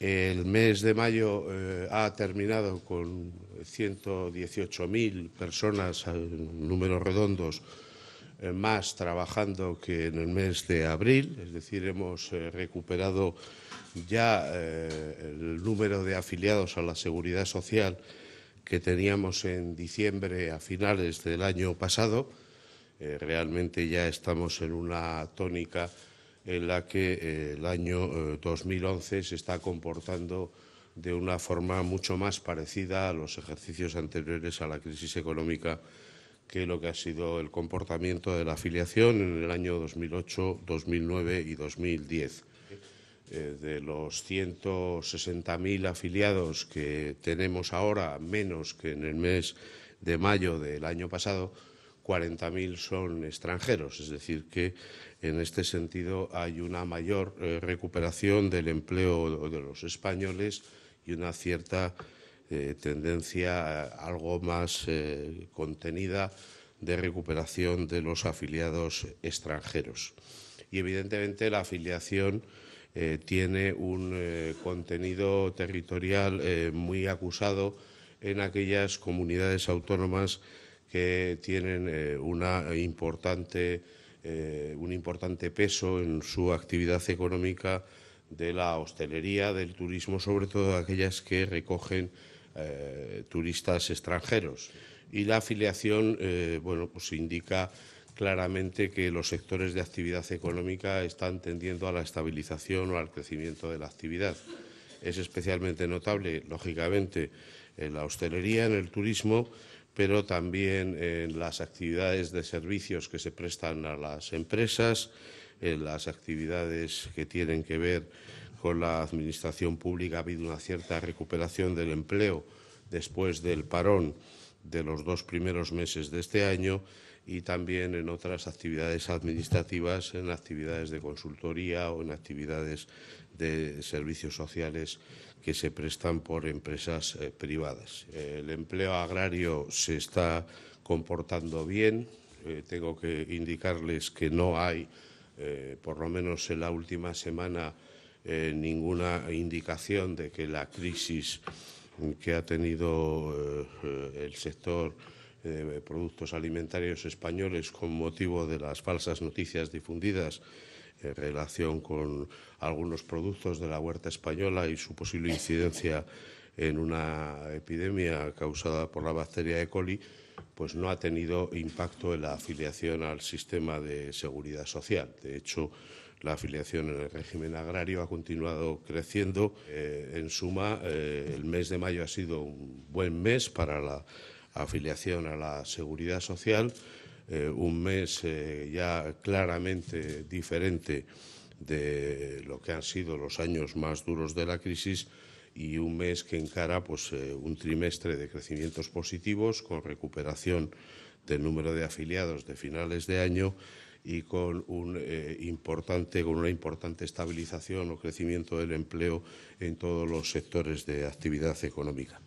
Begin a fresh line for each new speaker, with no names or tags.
El mes de mayo eh, ha terminado con 118.000 personas, en números redondos, eh, más trabajando que en el mes de abril, es decir, hemos eh, recuperado ya el número de afiliados a la seguridad social que teníamos en diciembre a finales del año pasado. realmente ya estamos en una tónica en la que eh, el año 2011 eh, se está comportando de una forma mucho más parecida a los ejercicios anteriores a la crisis económica que lo que ha sido el comportamiento de la afiliación en el año 2008, 2009 y 2010. Eh, de los 160.000 afiliados que tenemos ahora, menos que en el mes de mayo del año pasado, 40.000 son extranjeros, es decir, que en este sentido hay una mayor eh, recuperación del empleo de los españoles y una cierta eh, tendencia algo más eh, contenida de recuperación de los afiliados extranjeros. Y evidentemente la afiliación tiene un contenido territorial muy acusado en aquellas comunidades autónomas que tienen eh, importante, eh, un importante peso en su actividad económica de la hostelería, del turismo, sobre todo aquellas que recogen eh, turistas extranjeros. Y la afiliación, bueno, pues indica claramente que los sectores de actividad económica están tendiendo a la estabilización o al crecimiento de la actividad. Es especialmente notable, lógicamente, en la hostelería, en el turismo, pero también en las actividades de servicios que se prestan a las empresas, en las actividades que tienen que ver con la administración pública ha habido una cierta recuperación del empleo después del parón de los dos primeros meses de este año y también en otras actividades administrativas, en actividades de consultoría o en actividades de servicios sociales que se prestan por empresas eh, privadas. El empleo agrario se está comportando bien. Eh, tengo que indicarles que no hay, eh, por lo menos en la última semana, ninguna indicación de que la crisis que ha tenido eh, eh, el sector eh, de productos alimentarios españoles con motivo de las falsas noticias difundidas en relación con algunos productos de la huerta española y su posible incidencia en una epidemia causada por la bacteria E. coli, pues no ha tenido impacto en la afiliación al sistema de seguridad social. De hecho, la afiliación en el régimen agrario ha continuado creciendo. Eh, en suma, eh, el mes de mayo ha sido un buen mes para la afiliación a la seguridad social, eh, un mes ya claramente diferente de lo que han sido los años más duros de la crisis y un mes que encara pues, un trimestre de crecimientos positivos con recuperación del número de afiliados de finales de año y con, eh, importante, con una importante estabilización o crecimiento del empleo en todos los sectores de actividad económica.